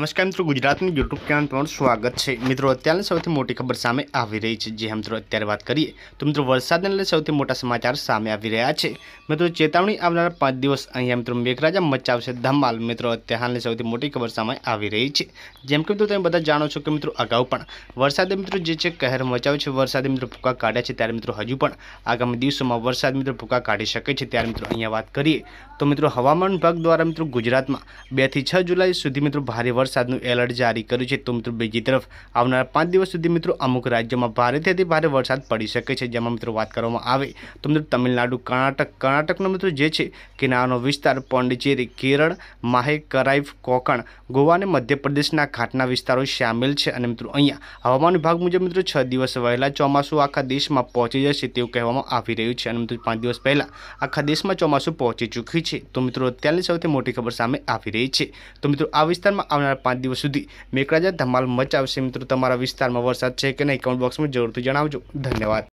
નમસ્કાર મિત્રો ગુજરાતનું યુટ્યુબ ચેનલ તમારું સ્વાગત છે મિત્રો અત્યારની સૌથી મોટી ખબર સામે આવી રહી છે જે મિત્રો અત્યારે વાત કરીએ તો મિત્રો વરસાદને લઈને સૌથી મોટા સમાચાર સામે આવી રહ્યા છે મિત્રો ચેતવણી આવનારા પાંચ દિવસ અહીંયા મિત્રો મેઘરાજા મચાવશે ધમાલ મિત્રો અત્યારે હાલની સૌથી મોટી ખબર સામે આવી રહી છે જેમ કે મિત્રો તમે બધા જાણો છો કે મિત્રો અગાઉ પણ વરસાદે મિત્રો જે છે કહેર મચાવ્યું છે વરસાદે મિત્રો ભૂકા કાઢ્યા છે ત્યારે મિત્રો હજુ પણ આગામી દિવસોમાં વરસાદ મિત્રો ભૂકા કાઢી શકે છે ત્યારે મિત્રો અહીંયા વાત કરીએ તો મિત્રો હવામાન વિભાગ દ્વારા મિત્રો ગુજરાતમાં બેથી છ જુલાઈ સુધી મિત્રો ભારે વરસાદ વરસાદનું એલર્ટ જારી કર્યું છે તો મિત્રો બીજી તરફ આવનારા પાંચ દિવસ સુધી મિત્રો અમુક રાજ્યોમાં ભારેથી અતિ ભારે વરસાદ પડી શકે છે જેમાં મિત્રો વાત કરવામાં આવે તો મિત્રો તમિલનાડુ કર્ણાટક કર્ણાટકનો મિત્રો જે છે કિનારાનો વિસ્તાર પોંડિચેરી કેરળ માહે કરાઈફ કોકણ ગોવા અને મધ્યપ્રદેશના ઘાટના વિસ્તારો સામેલ છે અને મિત્રો અહીંયા હવામાન વિભાગ મુજબ મિત્રો છ દિવસ વહેલા ચોમાસું આખા દેશમાં પહોંચી જશે તેવું કહેવામાં આવી રહ્યું છે અને મિત્રો પાંચ દિવસ પહેલાં આખા દેશમાં ચોમાસું પહોંચી ચૂક્યું છે તો મિત્રો અત્યારની સૌથી મોટી ખબર સામે આવી રહી છે તો મિત્રો આ વિસ્તારમાં આવનારા પાંચ દિવસ સુધી મેઘરાજા ધમાલ મચાવશે મિત્રો તમારા વિસ્તારમાં વરસાદ છે કે નહીં કમેન્ટ બોક્સમાં જરૂરથી જણાવજો ધન્યવાદ